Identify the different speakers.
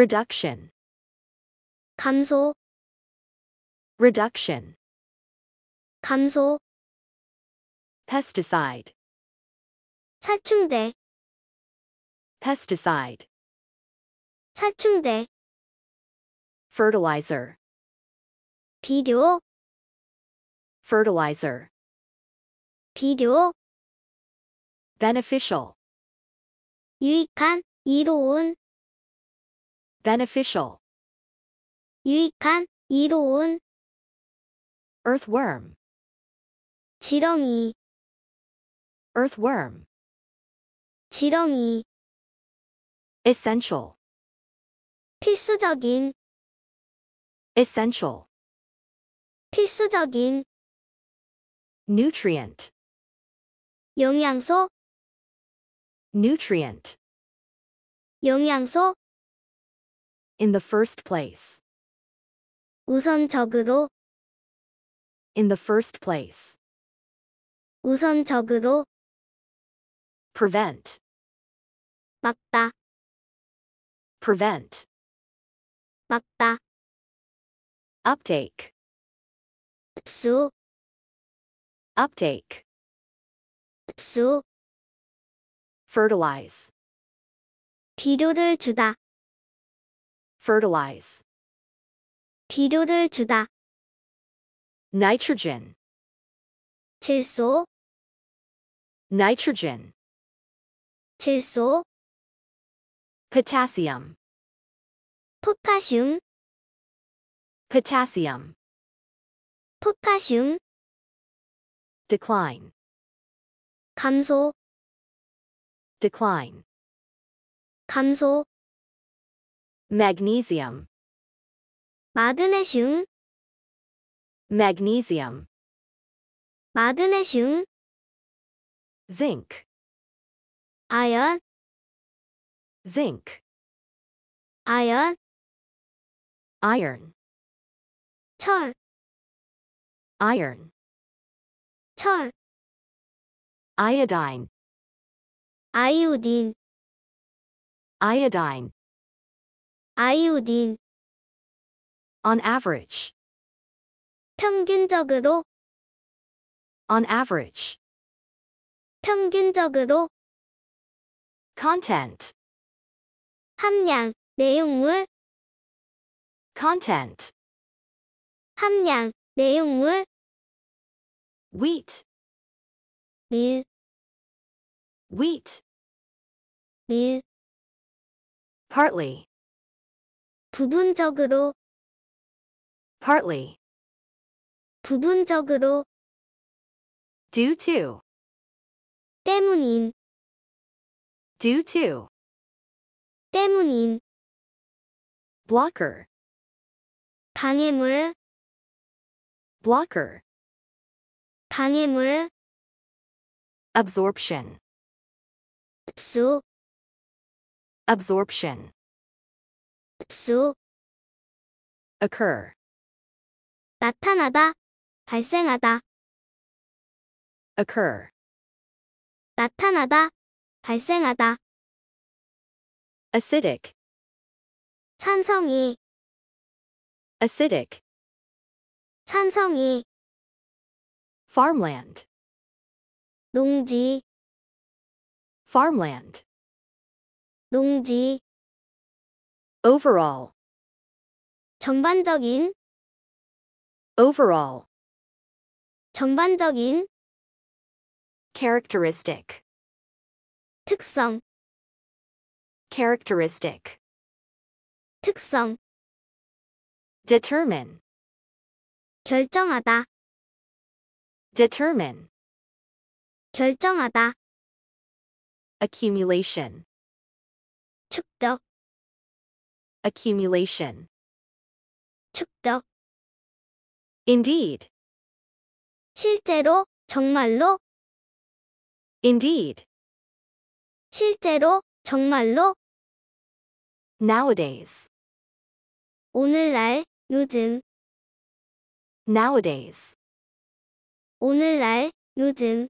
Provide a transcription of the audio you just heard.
Speaker 1: reduction 감소 reduction 감소 pesticide 살충제 pesticide 살충제 fertilizer 비료 fertilizer 비료 beneficial 유익한 이로운 beneficial 유익한, 이로운 earthworm 지렁이 earthworm 지렁이 essential 필수적인 essential 필수적인 nutrient 영양소 nutrient 영양소 in the first place. 우선적으로 In the first place. 우선적으로 Prevent. 막다 Prevent. 막다 Uptake. 흡수 Uptake. 흡수 fertilize 비료를 주다 fertilize. 비료를 주다. nitrogen 질소 nitrogen 질소 potassium 포타슘 potassium 포타슘 decline 감소 decline 감소 magnesium Magnesium. magnesium Magnesium. zinc iron zinc iron iron 철 iron 철 iodine iodine iodine 아이오딘 on average 평균적으로 on average 평균적으로 content 함량 내용물 content 함량 내용물 wheat 밀 wheat 밀 partly 부분적으로 partly 부분적으로 due to 때문인 due to 때문인 blocker 방해물 blocker 방해물 absorption 흡수 absorption 수 occur 나타나다 발생하다 occur 나타나다 발생하다 acidic 찬성이 acidic 찬성이 farmland 농지 farmland 농지 overall 전반적인 overall 전반적인 characteristic 특성 characteristic 특성 determine 결정하다 determine 결정하다 accumulation 축적 accumulation. 축적. Indeed. 실제로, 정말로. Indeed. 실제로, 정말로. Nowadays. 오늘날, 요즘. Nowadays. 오늘날, 요즘.